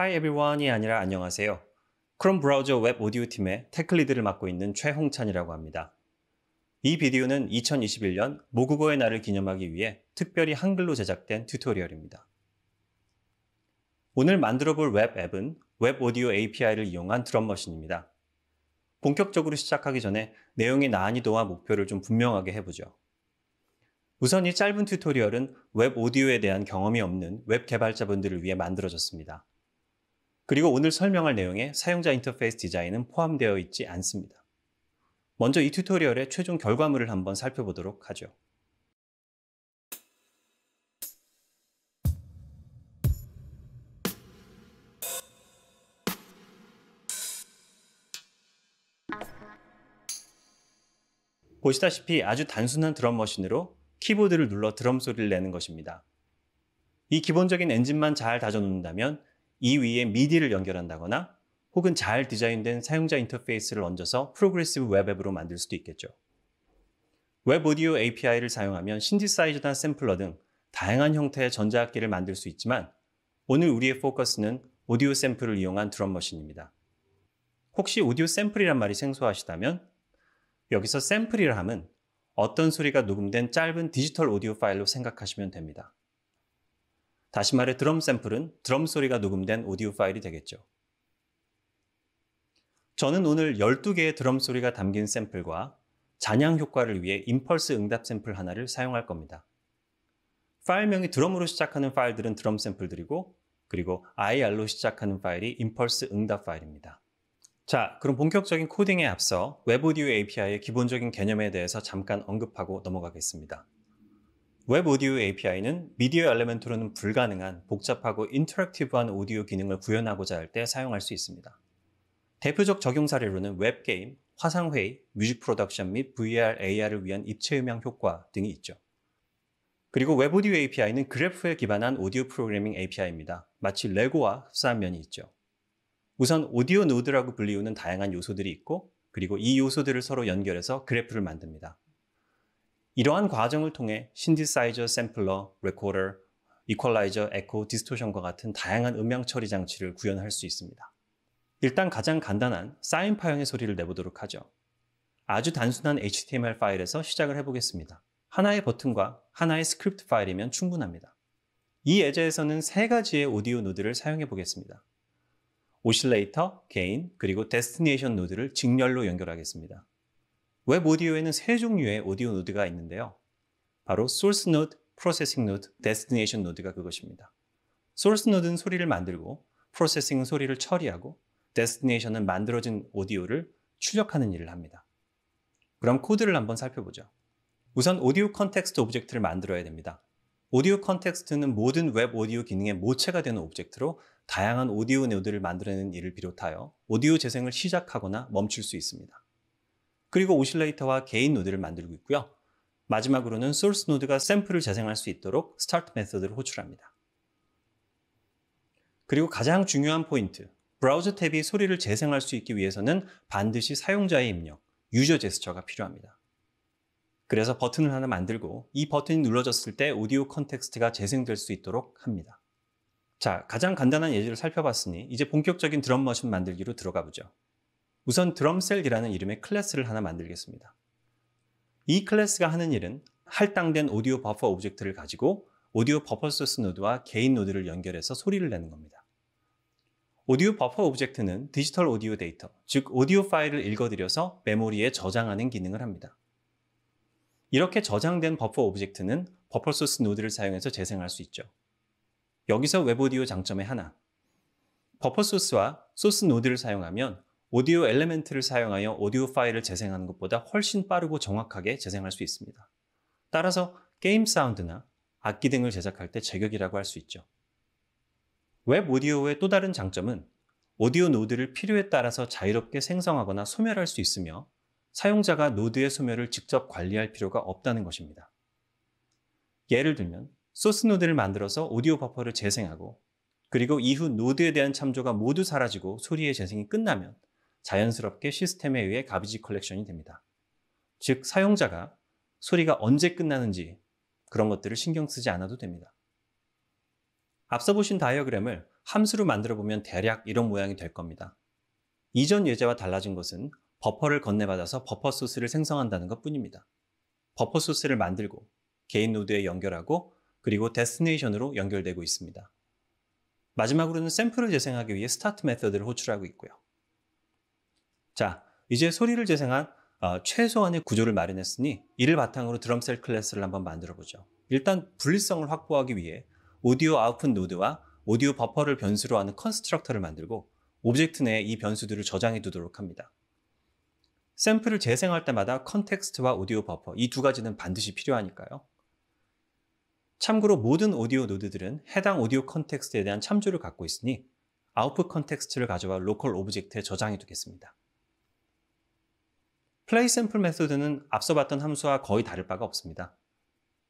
Hi everyone이 아니라 안녕하세요. 크롬 브라우저 웹 오디오 팀의 테클리드를 맡고 있는 최홍찬이라고 합니다. 이 비디오는 2021년 모국어의 날을 기념하기 위해 특별히 한글로 제작된 튜토리얼입니다. 오늘 만들어 볼 웹 앱은 웹 오디오 API를 이용한 드럼 머신입니다. 본격적으로 시작하기 전에 내용의 난이도와 목표를 좀 분명하게 해보죠. 우선 이 짧은 튜토리얼은 웹 오디오에 대한 경험이 없는 웹 개발자분들을 위해 만들어졌습니다. 그리고 오늘 설명할 내용에 사용자 인터페이스 디자인은 포함되어 있지 않습니다. 먼저 이 튜토리얼의 최종 결과물을 한번 살펴보도록 하죠. 보시다시피 아주 단순한 드럼 머신으로 키보드를 눌러 드럼 소리를 내는 것입니다. 이 기본적인 엔진만 잘 다져놓는다면 이 위에 미디를 연결한다거나 혹은 잘 디자인된 사용자 인터페이스를 얹어서 프로그레시브 웹앱으로 만들 수도 있겠죠. 웹 오디오 API를 사용하면 신디사이저나 샘플러 등 다양한 형태의 전자악기를 만들 수 있지만 오늘 우리의 포커스는 오디오 샘플을 이용한 드럼 머신입니다. 혹시 오디오 샘플이란 말이 생소하시다면 여기서 샘플이라 함은 어떤 소리가 녹음된 짧은 디지털 오디오 파일로 생각하시면 됩니다. 다시 말해 드럼 샘플은 드럼 소리가 녹음된 오디오 파일이 되겠죠. 저는 오늘 12개의 드럼 소리가 담긴 샘플과 잔향 효과를 위해 임펄스 응답 샘플 하나를 사용할 겁니다. 파일명이 드럼으로 시작하는 파일들은 드럼 샘플들이고 그리고 IR로 시작하는 파일이 임펄스 응답 파일입니다. 자, 그럼 본격적인 코딩에 앞서 웹오디오 API의 기본적인 개념에 대해서 잠깐 언급하고 넘어가겠습니다. 웹 오디오 API는 미디어 엘리멘트로는 불가능한 복잡하고 인터랙티브한 오디오 기능을 구현하고자 할 때 사용할 수 있습니다. 대표적 적용 사례로는 웹게임, 화상회의, 뮤직 프로덕션 및 VR, AR을 위한 입체 음향 효과 등이 있죠. 그리고 웹 오디오 API는 그래프에 기반한 오디오 프로그래밍 API입니다. 마치 레고와 흡사한 면이 있죠. 우선 오디오 노드라고 불리우는 다양한 요소들이 있고, 그리고 이 요소들을 서로 연결해서 그래프를 만듭니다. 이러한 과정을 통해 신디사이저, 샘플러, 레코더, 이퀄라이저, 에코, 디스토션과 같은 다양한 음향 처리 장치를 구현할 수 있습니다. 일단 가장 간단한 사인 파형의 소리를 내보도록 하죠. 아주 단순한 HTML 파일에서 시작을 해보겠습니다. 하나의 버튼과 하나의 스크립트 파일이면 충분합니다. 이 예제에서는 세 가지의 오디오 노드를 사용해 보겠습니다. 오실레이터, 게인, 그리고 데스티네이션 노드를 직렬로 연결하겠습니다. 웹 오디오에는 세 종류의 오디오 노드가 있는데요. 바로 소스 노드, 프로세싱 노드, 데스티네이션 노드가 그것입니다. 소스 노드는 소리를 만들고 프로세싱은 소리를 처리하고 데스티네이션은 만들어진 오디오를 출력하는 일을 합니다. 그럼 코드를 한번 살펴보죠. 우선 오디오 컨텍스트 오브젝트를 만들어야 됩니다. 오디오 컨텍스트는 모든 웹 오디오 기능의 모체가 되는 오브젝트로 다양한 오디오 노드를 만들어내는 일을 비롯하여 오디오 재생을 시작하거나 멈출 수 있습니다. 그리고 오실레이터와 개인 노드를 만들고 있고요. 마지막으로는 소스 노드가 샘플을 재생할 수 있도록 스타트 메서드를 호출합니다. 그리고 가장 중요한 포인트, 브라우저 탭이 소리를 재생할 수 있기 위해서는 반드시 사용자의 입력, 유저 제스처가 필요합니다. 그래서 버튼을 하나 만들고 이 버튼이 눌러졌을 때 오디오 컨텍스트가 재생될 수 있도록 합니다. 자, 가장 간단한 예제를 살펴봤으니 이제 본격적인 드럼 머신 만들기로 들어가 보죠. 우선 드럼셀이라는 이름의 클래스를 하나 만들겠습니다. 이 클래스가 하는 일은 할당된 오디오 버퍼 오브젝트를 가지고 오디오 버퍼 소스 노드와 개인 노드를 연결해서 소리를 내는 겁니다. 오디오 버퍼 오브젝트는 디지털 오디오 데이터, 즉 오디오 파일을 읽어들여서 메모리에 저장하는 기능을 합니다. 이렇게 저장된 버퍼 오브젝트는 버퍼 소스 노드를 사용해서 재생할 수 있죠. 여기서 웹오디오 장점의 하나. 버퍼 소스와 소스 노드를 사용하면 오디오 엘리멘트를 사용하여 오디오 파일을 재생하는 것보다 훨씬 빠르고 정확하게 재생할 수 있습니다. 따라서 게임 사운드나 악기 등을 제작할 때 제격이라고 할 수 있죠. 웹 오디오의 또 다른 장점은 오디오 노드를 필요에 따라서 자유롭게 생성하거나 소멸할 수 있으며 사용자가 노드의 소멸을 직접 관리할 필요가 없다는 것입니다. 예를 들면 소스 노드를 만들어서 오디오 버퍼를 재생하고 그리고 이후 노드에 대한 참조가 모두 사라지고 소리의 재생이 끝나면 자연스럽게 시스템에 의해 가비지 컬렉션이 됩니다. 즉, 사용자가 소리가 언제 끝나는지 그런 것들을 신경 쓰지 않아도 됩니다. 앞서 보신 다이어그램을 함수로 만들어 보면 대략 이런 모양이 될 겁니다. 이전 예제와 달라진 것은 버퍼를 건네받아서 버퍼 소스를 생성한다는 것 뿐입니다. 버퍼 소스를 만들고 개인 노드에 연결하고 그리고 데스티네이션으로 연결되고 있습니다. 마지막으로는 샘플을 재생하기 위해 스타트 메서드를 호출하고 있고요. 자, 이제 소리를 재생한 어, 최소한의 구조를 마련했으니 이를 바탕으로 드럼셀 클래스를 한번 만들어 보죠. 일단 분리성을 확보하기 위해 오디오 아웃풋 노드와 오디오 버퍼를 변수로 하는 컨스트럭터를 만들고 오브젝트 내에 이 변수들을 저장해 두도록 합니다. 샘플을 재생할 때마다 컨텍스트와 오디오 버퍼 이 두 가지는 반드시 필요하니까요. 참고로 모든 오디오 노드들은 해당 오디오 컨텍스트에 대한 참조를 갖고 있으니 아웃풋 컨텍스트를 가져와 로컬 오브젝트에 저장해 두겠습니다. 플레이 샘플 메소드는 앞서 봤던 함수와 거의 다를 바가 없습니다.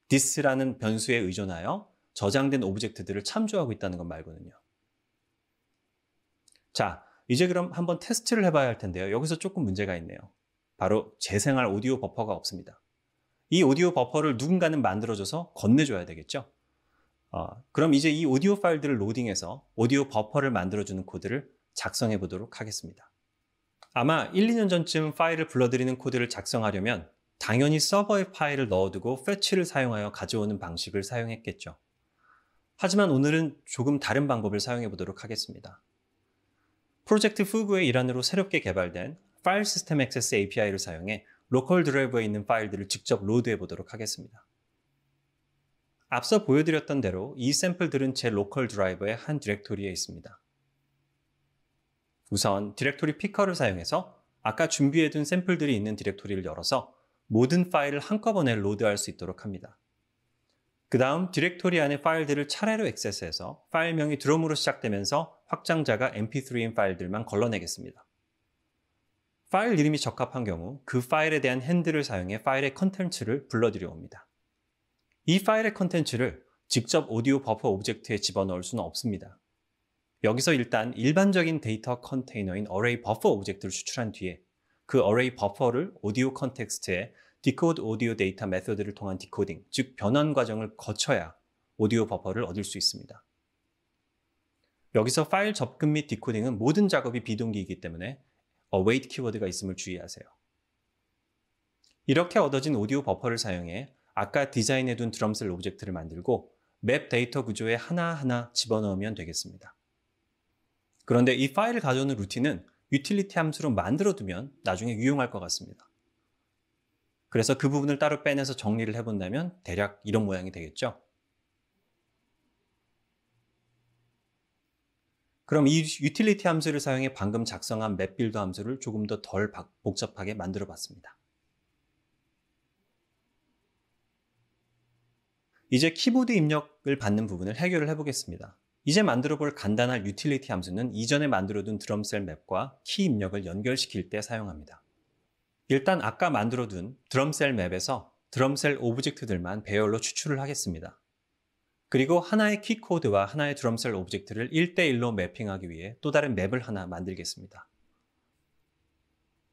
this라는 변수에 의존하여 저장된 오브젝트들을 참조하고 있다는 것 말고는요. 자, 이제 그럼 한번 테스트를 해봐야 할 텐데요. 여기서 조금 문제가 있네요. 바로 재생할 오디오 버퍼가 없습니다. 이 오디오 버퍼를 누군가는 만들어줘서 건네줘야 되겠죠? 어, 그럼 이제 이 오디오 파일들을 로딩해서 오디오 버퍼를 만들어주는 코드를 작성해 보도록 하겠습니다. 아마 1, 2년 전쯤 파일을 불러들이는 코드를 작성하려면 당연히 서버에 파일을 넣어두고 패치를 사용하여 가져오는 방식을 사용했겠죠. 하지만 오늘은 조금 다른 방법을 사용해 보도록 하겠습니다. 프로젝트 후그의 일환으로 새롭게 개발된 파일 시스템 액세스 API를 사용해 로컬 드라이브에 있는 파일들을 직접 로드해 보도록 하겠습니다. 앞서 보여드렸던 대로 이 샘플들은 제 로컬 드라이브의 한 디렉토리에 있습니다. 우선 디렉토리 피커를 사용해서 아까 준비해둔 샘플들이 있는 디렉토리를 열어서 모든 파일을 한꺼번에 로드할 수 있도록 합니다. 그 다음 디렉토리 안에 파일들을 차례로 액세스해서 파일명이 드롬으로 시작되면서 확장자가 mp3인 파일들만 걸러내겠습니다. 파일 이름이 적합한 경우 그 파일에 대한 핸들을 사용해 파일의 컨텐츠를 불러들여옵니다. 이 파일의 컨텐츠를 직접 오디오 버퍼 오브젝트에 집어넣을 수는 없습니다. 여기서 일단 일반적인 데이터 컨테이너인 array buffer 오브젝트를 추출한 뒤에 그 array buffer를 오디오 컨텍스트에 decode audio data 메소드를 통한 디코딩, 즉 변환 과정을 거쳐야 오디오 버퍼를 얻을 수 있습니다. 여기서 파일 접근 및 디코딩은 모든 작업이 비동기이기 때문에 await 키워드가 있음을 주의하세요. 이렇게 얻어진 오디오 버퍼를 사용해 아까 디자인해둔 드럼셀 오브젝트를 만들고 맵 데이터 구조에 하나하나 집어넣으면 되겠습니다. 그런데 이 파일을 가져오는 루틴은 유틸리티 함수로 만들어두면 나중에 유용할 것 같습니다. 그래서 그 부분을 따로 빼내서 정리를 해본다면 대략 이런 모양이 되겠죠. 그럼 이 유틸리티 함수를 사용해 방금 작성한 맵빌드 함수를 조금 더 덜 복잡하게 만들어 봤습니다. 이제 키보드 입력을 받는 부분을 해결을 해보겠습니다. 이제 만들어 볼 간단한 유틸리티 함수는 이전에 만들어둔 드럼셀 맵과 키 입력을 연결시킬 때 사용합니다. 일단 아까 만들어둔 드럼셀 맵에서 드럼셀 오브젝트들만 배열로 추출을 하겠습니다. 그리고 하나의 키 코드와 하나의 드럼셀 오브젝트를 1대1로 매핑하기 위해 또 다른 맵을 하나 만들겠습니다.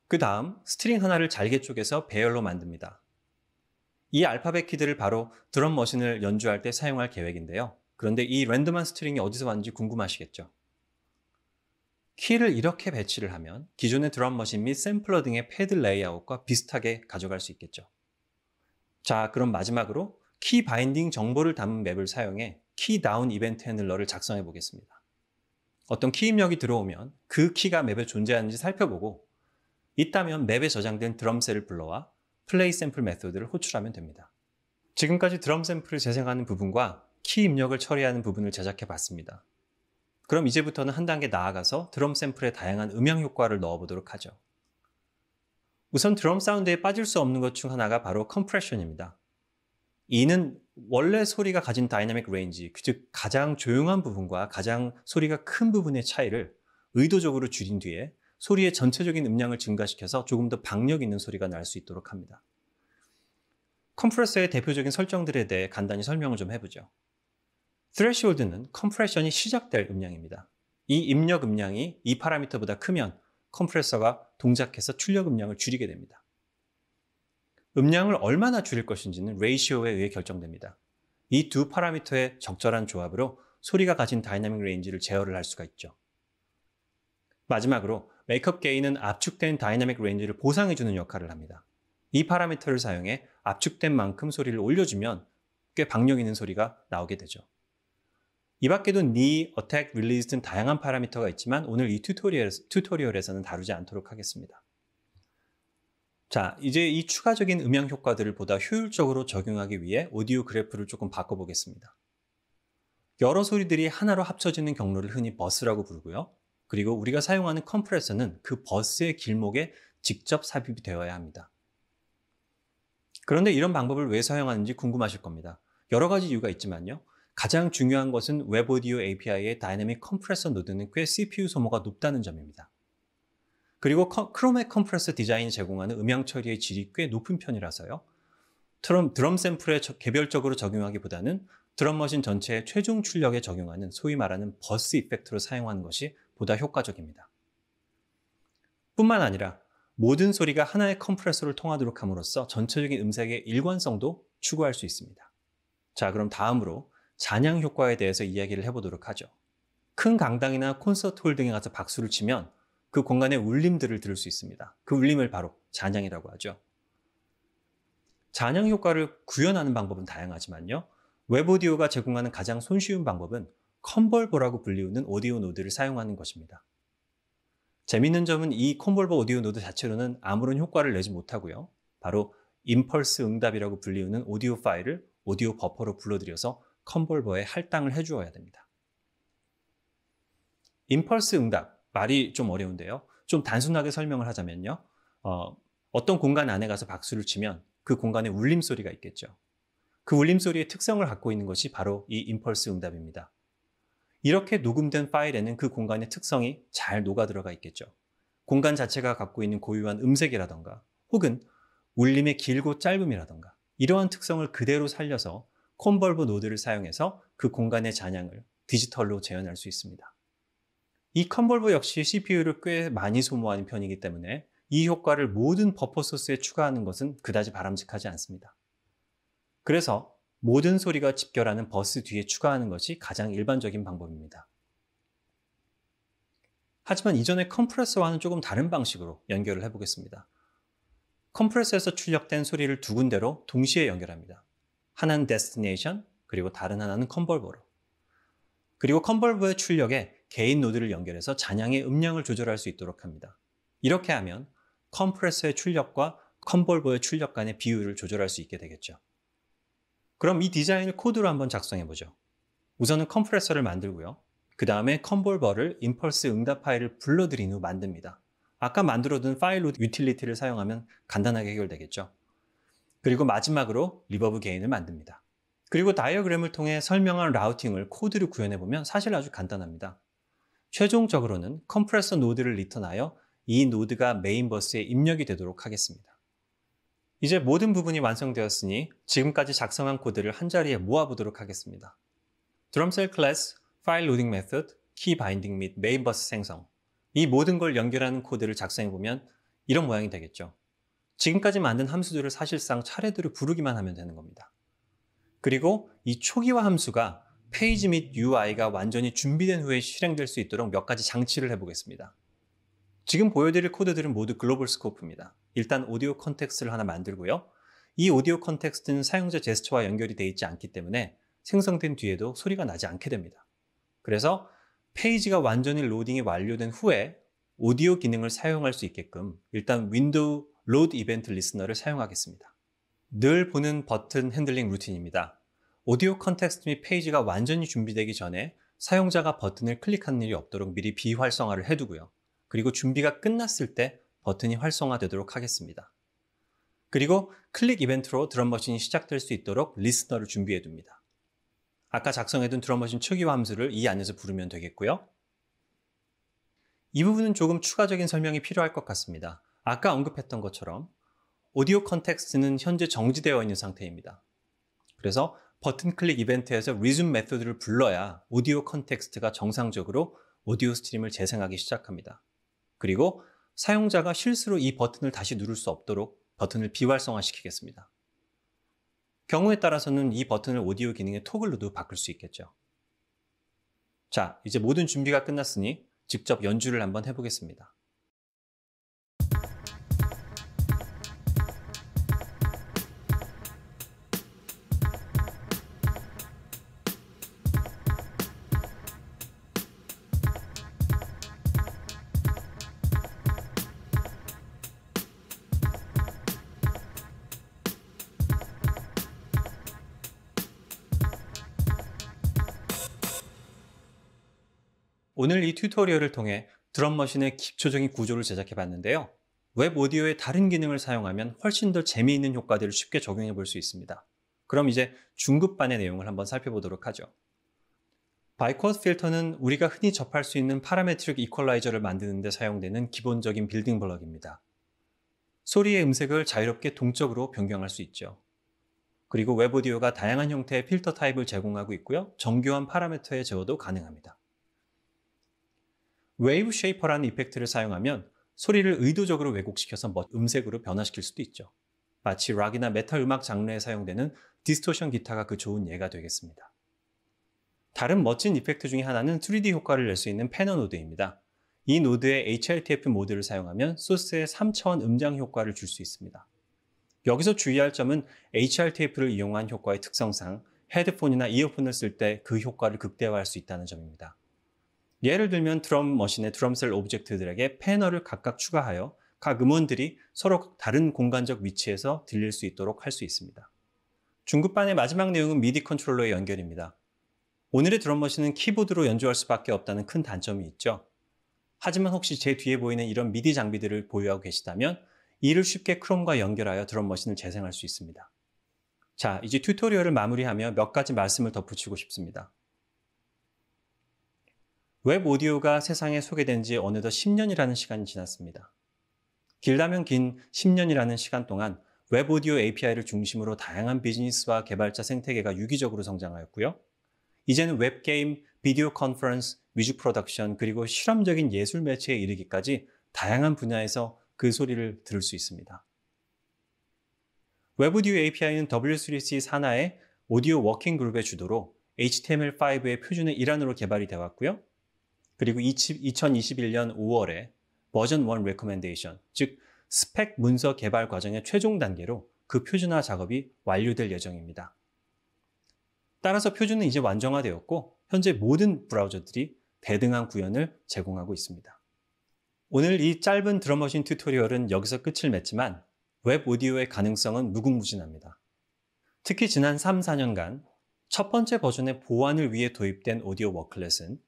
그 다음 스트링 하나를 잘개쪽에서 배열로 만듭니다. 이 알파벳 키들을 바로 드럼 머신을 연주할 때 사용할 계획인데요. 그런데 이 랜덤한 스트링이 어디서 왔는지 궁금하시겠죠? 키를 이렇게 배치를 하면 기존의 드럼 머신 및 샘플러 등의 패드 레이아웃과 비슷하게 가져갈 수 있겠죠. 자, 그럼 마지막으로 키 바인딩 정보를 담은 맵을 사용해 키 다운 이벤트 핸들러를 작성해 보겠습니다. 어떤 키 입력이 들어오면 그 키가 맵에 존재하는지 살펴보고 있다면 맵에 저장된 드럼셀을 불러와 플레이 샘플 메소드를 호출하면 됩니다. 지금까지 드럼 샘플을 재생하는 부분과 키 입력을 처리하는 부분을 제작해 봤습니다. 그럼 이제부터는 한 단계 나아가서 드럼 샘플에 다양한 음향 효과를 넣어보도록 하죠. 우선 드럼 사운드에 빠질 수 없는 것 중 하나가 바로 컴프레션입니다. 이는 원래 소리가 가진 다이나믹 레인지, 즉 가장 조용한 부분과 가장 소리가 큰 부분의 차이를 의도적으로 줄인 뒤에 소리의 전체적인 음량을 증가시켜서 조금 더 박력 있는 소리가 날 수 있도록 합니다. 컴프레서의 대표적인 설정들에 대해 간단히 설명을 좀 해보죠. threshold는 컴프레션이 시작될 음량입니다. 이 입력 음량이 이 파라미터보다 크면 컴프레서가 동작해서 출력 음량을 줄이게 됩니다. 음량을 얼마나 줄일 것인지는 레이시오에 의해 결정됩니다. 이 두 파라미터의 적절한 조합으로 소리가 가진 다이나믹 레인지를 제어를 할 수가 있죠. 마지막으로 메이크업 게인은 압축된 다이나믹 레인지를 보상해주는 역할을 합니다. 이 파라미터를 사용해 압축된 만큼 소리를 올려주면 꽤 박력 있는 소리가 나오게 되죠. 이 밖에도 knee, 네 attack, release 등 다양한 파라미터가 있지만 오늘 이 튜토리얼, 튜토리얼에서는 다루지 않도록 하겠습니다. 자, 이제 이 추가적인 음향 효과들을 보다 효율적으로 적용하기 위해 오디오 그래프를 조금 바꿔보겠습니다. 여러 소리들이 하나로 합쳐지는 경로를 흔히 버스라고 부르고요. 그리고 우리가 사용하는 컴프레서는 그 버스의 길목에 직접 삽입이 되어야 합니다. 그런데 이런 방법을 왜 사용하는지 궁금하실 겁니다. 여러 가지 이유가 있지만요. 가장 중요한 것은 웹오디오 API의 다이내믹 컴프레서 노드는 꽤 CPU 소모가 높다는 점입니다. 그리고 크롬의 컴프레서 디자인이 제공하는 음향 처리의 질이 꽤 높은 편이라서요. 트럼, 드럼 샘플에 저, 개별적으로 적용하기보다는 드럼 머신 전체의 최종 출력에 적용하는 소위 말하는 버스 이펙트로 사용하는 것이 보다 효과적입니다. 뿐만 아니라 모든 소리가 하나의 컴프레서를 통하도록 함으로써 전체적인 음색의 일관성도 추구할 수 있습니다. 자, 그럼 다음으로 잔향 효과에 대해서 이야기를 해보도록 하죠. 큰 강당이나 콘서트홀 등에 가서 박수를 치면 그 공간의 울림들을 들을 수 있습니다. 그 울림을 바로 잔향이라고 하죠. 잔향 효과를 구현하는 방법은 다양하지만요. 웹오디오가 제공하는 가장 손쉬운 방법은 컨벌버라고 불리우는 오디오 노드를 사용하는 것입니다. 재밌는 점은 이 컨벌버 오디오 노드 자체로는 아무런 효과를 내지 못하고요. 바로 임펄스 응답이라고 불리우는 오디오 파일을 오디오 버퍼로 불러들여서 컨볼버에 할당을 해주어야 됩니다. 임펄스 응답 말이 좀 어려운데요. 좀 단순하게 설명을 하자면요. 어, 어떤 공간 안에 가서 박수를 치면 그 공간에 울림 소리가 있겠죠. 그 울림 소리의 특성을 갖고 있는 것이 바로 이 임펄스 응답입니다. 이렇게 녹음된 파일에는 그 공간의 특성이 잘 녹아 들어가 있겠죠. 공간 자체가 갖고 있는 고유한 음색이라던가 혹은 울림의 길고 짧음이라던가 이러한 특성을 그대로 살려서 콘벌브 노드를 사용해서 그 공간의 잔향을 디지털로 재현할 수 있습니다. 이 컨볼브 역시 CPU를 꽤 많이 소모하는 편이기 때문에 이 효과를 모든 버퍼 소스에 추가하는 것은 그다지 바람직하지 않습니다. 그래서 모든 소리가 집결하는 버스 뒤에 추가하는 것이 가장 일반적인 방법입니다. 하지만 이전의 컴프레서와는 조금 다른 방식으로 연결을 해보겠습니다. 컴프레서에서 출력된 소리를 두 군데로 동시에 연결합니다. 하나는 destination, 그리고 다른 하나는 컨벌버로. 그리고 컨벌버의 출력에 개인 노드를 연결해서 잔향의 음량을 조절할 수 있도록 합니다. 이렇게 하면 컴프레서의 출력과 컨벌버의 출력 간의 비율을 조절할 수 있게 되겠죠. 그럼 이 디자인을 코드로 한번 작성해 보죠. 우선은 컴프레서를 만들고요. 그 다음에 컨볼버를 임펄스 응답 파일을 불러들인 후 만듭니다. 아까 만들어둔 파일로 유틸리티를 사용하면 간단하게 해결되겠죠. 그리고 마지막으로 리버브 게인을 만듭니다. 그리고 다이어그램을 통해 설명한 라우팅을 코드로 구현해보면 사실 아주 간단합니다. 최종적으로는 컴프레서 노드를 리턴하여 이 노드가 메인 버스에 입력이 되도록 하겠습니다. 이제 모든 부분이 완성되었으니 지금까지 작성한 코드를 한자리에 모아보도록 하겠습니다. 드럼셀 클래스, 파일 로딩 메소드키 바인딩 및 메인 버스 생성 이 모든 걸 연결하는 코드를 작성해보면 이런 모양이 되겠죠. 지금까지 만든 함수들을 사실상 차례대로 부르기만 하면 되는 겁니다. 그리고 이 초기화 함수가 페이지 및 UI가 완전히 준비된 후에 실행될 수 있도록 몇 가지 장치를 해보겠습니다. 지금 보여드릴 코드들은 모두 글로벌 스코프입니다. 일단 오디오 컨텍스트를 하나 만들고요. 이 오디오 컨텍스트는 사용자 제스처와 연결이 되어 있지 않기 때문에 생성된 뒤에도 소리가 나지 않게 됩니다. 그래서 페이지가 완전히 로딩이 완료된 후에 오디오 기능을 사용할 수 있게끔 일단 윈도우 로드 이벤트 리스너를 사용하겠습니다. 늘 보는 버튼 핸들링 루틴입니다. 오디오 컨텍스트 및 페이지가 완전히 준비되기 전에 사용자가 버튼을 클릭하는 일이 없도록 미리 비활성화를 해두고요. 그리고 준비가 끝났을 때 버튼이 활성화되도록 하겠습니다. 그리고 클릭 이벤트로 드럼 머신이 시작될 수 있도록 리스너를 준비해둡니다. 아까 작성해둔 드럼 머신 초기 함수를 이 안에서 부르면 되겠고요. 이 부분은 조금 추가적인 설명이 필요할 것 같습니다. 아까 언급했던 것처럼 오디오 컨텍스트는 현재 정지되어 있는 상태입니다. 그래서 버튼 클릭 이벤트에서 resume 메소드를 불러야 오디오 컨텍스트가 정상적으로 오디오 스트림을 재생하기 시작합니다. 그리고 사용자가 실수로 이 버튼을 다시 누를 수 없도록 버튼을 비활성화시키겠습니다. 경우에 따라서는 이 버튼을 오디오 기능의 토글로도 바꿀 수 있겠죠. 자, 이제 모든 준비가 끝났으니 직접 연주를 한번 해보겠습니다. 오늘 이 튜토리얼을 통해 드럼 머신의 기초적인 구조를 제작해 봤는데요. 웹 오디오의 다른 기능을 사용하면 훨씬 더 재미있는 효과들을 쉽게 적용해 볼 수 있습니다. 그럼 이제 중급반의 내용을 한번 살펴보도록 하죠. 바이콧 코 필터는 우리가 흔히 접할 수 있는 파라메트릭 이퀄라이저를 만드는 데 사용되는 기본적인 빌딩 블럭입니다. 소리의 음색을 자유롭게 동적으로 변경할 수 있죠. 그리고 웹 오디오가 다양한 형태의 필터 타입을 제공하고 있고요. 정교한 파라메터의 제어도 가능합니다. 웨이브 쉐이퍼라는 이펙트를 사용하면 소리를 의도적으로 왜곡시켜서 멋 음색으로 변화시킬 수도 있죠. 마치 락이나 메탈 음악 장르에 사용되는 디스토션 기타가 그 좋은 예가 되겠습니다. 다른 멋진 이펙트 중에 하나는 3D 효과를 낼 수 있는 패너 노드입니다. 이 노드에 HRTF 모드를 사용하면 소스의 3차원 음장 효과를 줄 수 있습니다. 여기서 주의할 점은 HRTF를 이용한 효과의 특성상 헤드폰이나 이어폰을 쓸 때 그 효과를 극대화할 수 있다는 점입니다. 예를 들면 드럼 머신의 드럼셀 오브젝트들에게 패널을 각각 추가하여 각 음원들이 서로 다른 공간적 위치에서 들릴 수 있도록 할 수 있습니다. 중급반의 마지막 내용은 미디 컨트롤러의 연결입니다. 오늘의 드럼 머신은 키보드로 연주할 수밖에 없다는 큰 단점이 있죠. 하지만 혹시 제 뒤에 보이는 이런 미디 장비들을 보유하고 계시다면 이를 쉽게 크롬과 연결하여 드럼 머신을 재생할 수 있습니다. 자, 이제 튜토리얼을 마무리하며 몇 가지 말씀을 덧붙이고 싶습니다. 웹 오디오가 세상에 소개된 지 어느덧 10년이라는 시간이 지났습니다. 길다면 긴 10년이라는 시간 동안 웹 오디오 API를 중심으로 다양한 비즈니스와 개발자 생태계가 유기적으로 성장하였고요. 이제는 웹게임, 비디오 컨퍼런스, 뮤직 프로덕션, 그리고 실험적인 예술 매체에 이르기까지 다양한 분야에서 그 소리를 들을 수 있습니다. 웹 오디오 API는 W3C 산하의 오디오 워킹 그룹의 주도로 HTML5의 표준의 일환으로 개발이 되었고요. 그리고 2021년 5월에 버전 1 레코멘데이션, 즉 스펙 문서 개발 과정의 최종 단계로 그 표준화 작업이 완료될 예정입니다. 따라서 표준은 이제 완정화되었고 현재 모든 브라우저들이 대등한 구현을 제공하고 있습니다. 오늘 이 짧은 드럼머신 튜토리얼은 여기서 끝을 맺지만 웹 오디오의 가능성은 무궁무진합니다. 특히 지난 3, 4년간 첫 번째 버전의 보완을 위해 도입된 오디오 워클렛은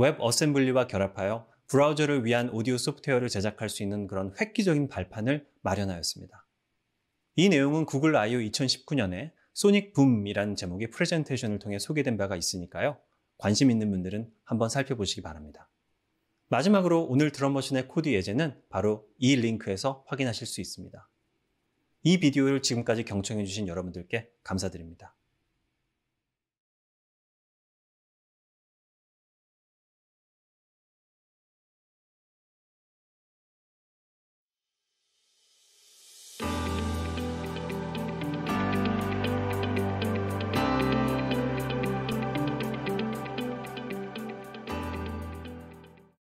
웹 어셈블리와 결합하여 브라우저를 위한 오디오 소프트웨어를 제작할 수 있는 그런 획기적인 발판을 마련하였습니다. 이 내용은 구글 I.O. 2019년에 소닉 붐이라는 제목의 프레젠테이션을 통해 소개된 바가 있으니까요. 관심 있는 분들은 한번 살펴보시기 바랍니다. 마지막으로 오늘 드럼머신의 코드 예제는 바로 이 링크에서 확인하실 수 있습니다. 이 비디오를 지금까지 경청해주신 여러분들께 감사드립니다.